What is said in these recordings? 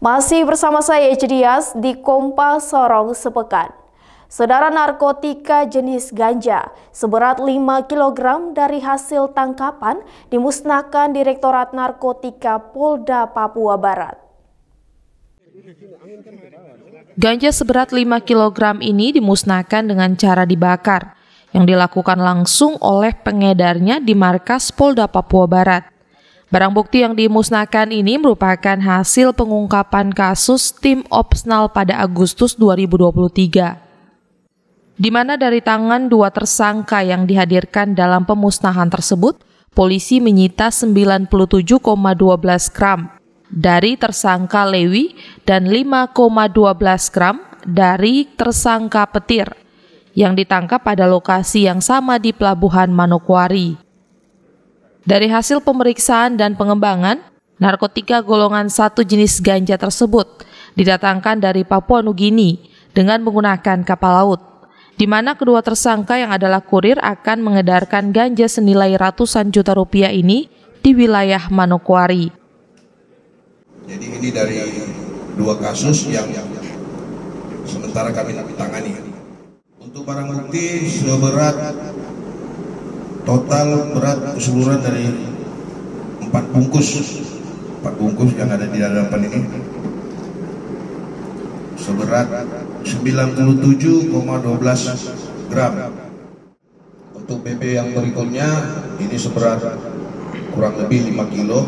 Masih bersama saya Eci di Kompas Sorong Sepekan. Saudara narkotika jenis ganja seberat 5 kg dari hasil tangkapan dimusnahkan Direktorat Narkotika Polda Papua Barat. Ganja seberat 5 kg ini dimusnahkan dengan cara dibakar yang dilakukan langsung oleh pengedarnya di markas Polda Papua Barat. Barang bukti yang dimusnahkan ini merupakan hasil pengungkapan kasus tim opsional pada Agustus 2023. Di mana dari tangan dua tersangka yang dihadirkan dalam pemusnahan tersebut, polisi menyita 97,12 gram dari tersangka Lewi dan 5,12 gram dari tersangka Petir yang ditangkap pada lokasi yang sama di Pelabuhan Manokwari. Dari hasil pemeriksaan dan pengembangan, narkotika golongan satu jenis ganja tersebut didatangkan dari Papua Nugini dengan menggunakan kapal laut di mana kedua tersangka yang adalah kurir akan mengedarkan ganja senilai ratusan juta rupiah ini di wilayah Manokwari. Jadi ini dari dua kasus yang, yang, yang sementara kami tangani. Untuk barang bukti seberat total berat keseluruhan dari empat bungkus empat bungkus yang ada di dalam pan ini seberat 97,12 gram untuk BB yang berikutnya ini seberat kurang lebih 5 kilo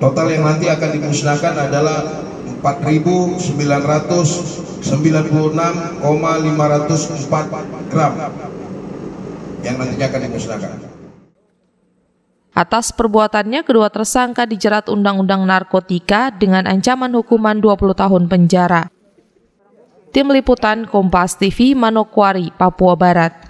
total yang nanti akan dimusnahkan adalah 4996,504 gram yang nantinya akan dimusnahkan. Atas perbuatannya, kedua tersangka dijerat Undang-Undang Narkotika dengan ancaman hukuman 20 tahun penjara. Tim Liputan Kompas TV Manokwari, Papua Barat.